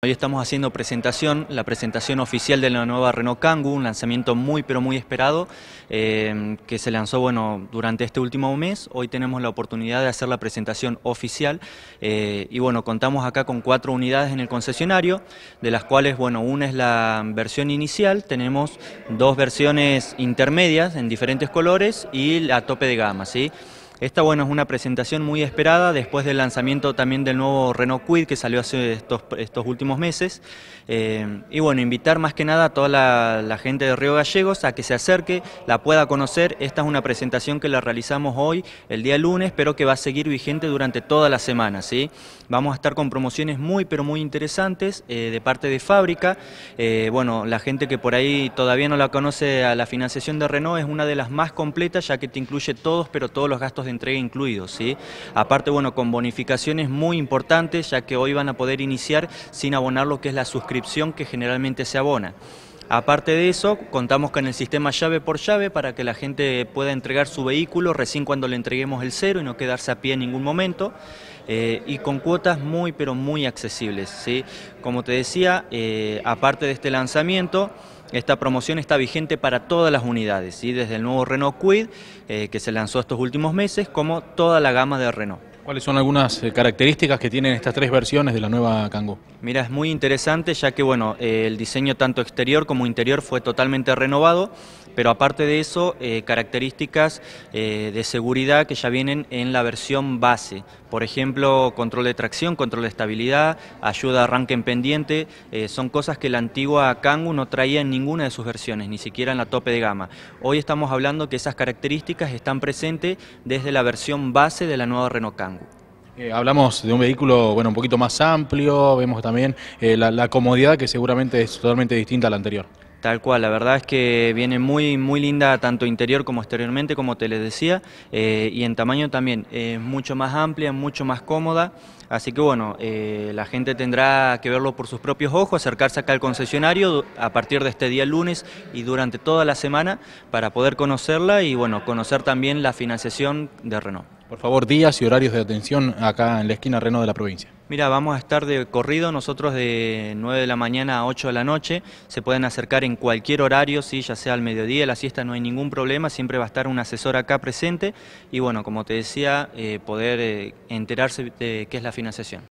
Hoy estamos haciendo presentación, la presentación oficial de la nueva Renault Kangoo, un lanzamiento muy pero muy esperado eh, que se lanzó bueno, durante este último mes. Hoy tenemos la oportunidad de hacer la presentación oficial eh, y bueno, contamos acá con cuatro unidades en el concesionario, de las cuales bueno, una es la versión inicial, tenemos dos versiones intermedias en diferentes colores y la tope de gama. ¿sí? Esta bueno, es una presentación muy esperada después del lanzamiento también del nuevo Renault Quid que salió hace estos, últimos meses. Eh, y bueno, invitar más que nada a toda la, gente de Río Gallegos a que se acerque, la pueda conocer. Esta es una presentación que la realizamos hoy, el día lunes, pero que va a seguir vigente durante toda la semana. ¿sí? Vamos a estar con promociones muy, pero muy interesantes eh, de parte de fábrica. Eh, bueno, la gente que por ahí todavía no la conoce a la financiación de Renault es una de las más completas, ya que te incluye todos, pero todos los gastos entrega incluidos. ¿sí? Aparte, bueno, con bonificaciones muy importantes, ya que hoy van a poder iniciar sin abonar lo que es la suscripción que generalmente se abona. Aparte de eso, contamos con el sistema llave por llave para que la gente pueda entregar su vehículo recién cuando le entreguemos el cero y no quedarse a pie en ningún momento. Eh, y con cuotas muy, pero muy accesibles. ¿sí? Como te decía, eh, aparte de este lanzamiento, esta promoción está vigente para todas las unidades, desde el nuevo Renault Quid, eh, que se lanzó estos últimos meses, como toda la gama de Renault. ¿Cuáles son algunas eh, características que tienen estas tres versiones de la nueva Kangoo? Mira, es muy interesante ya que bueno, eh, el diseño tanto exterior como interior fue totalmente renovado, pero aparte de eso, características de seguridad que ya vienen en la versión base. Por ejemplo, control de tracción, control de estabilidad, ayuda a arranque en pendiente, eh, son cosas que la antigua Kangoo no traía en ninguna de sus versiones, ni siquiera en la tope de gama. Hoy estamos hablando que esas características están presentes desde la versión base de la nueva Renault Kangoo. Eh, hablamos de un vehículo bueno, un poquito más amplio, vemos también eh, la, la comodidad que seguramente es totalmente distinta a la anterior. Tal cual, la verdad es que viene muy, muy linda tanto interior como exteriormente, como te les decía, eh, y en tamaño también, es mucho más amplia, mucho más cómoda, así que bueno, eh, la gente tendrá que verlo por sus propios ojos, acercarse acá al concesionario a partir de este día lunes y durante toda la semana para poder conocerla y bueno, conocer también la financiación de Renault. Por favor, días y horarios de atención acá en la esquina Reno de la provincia. Mira, vamos a estar de corrido nosotros de 9 de la mañana a 8 de la noche. Se pueden acercar en cualquier horario, sí, ya sea al mediodía, la siesta, no hay ningún problema. Siempre va a estar un asesor acá presente. Y bueno, como te decía, eh, poder eh, enterarse de qué es la financiación.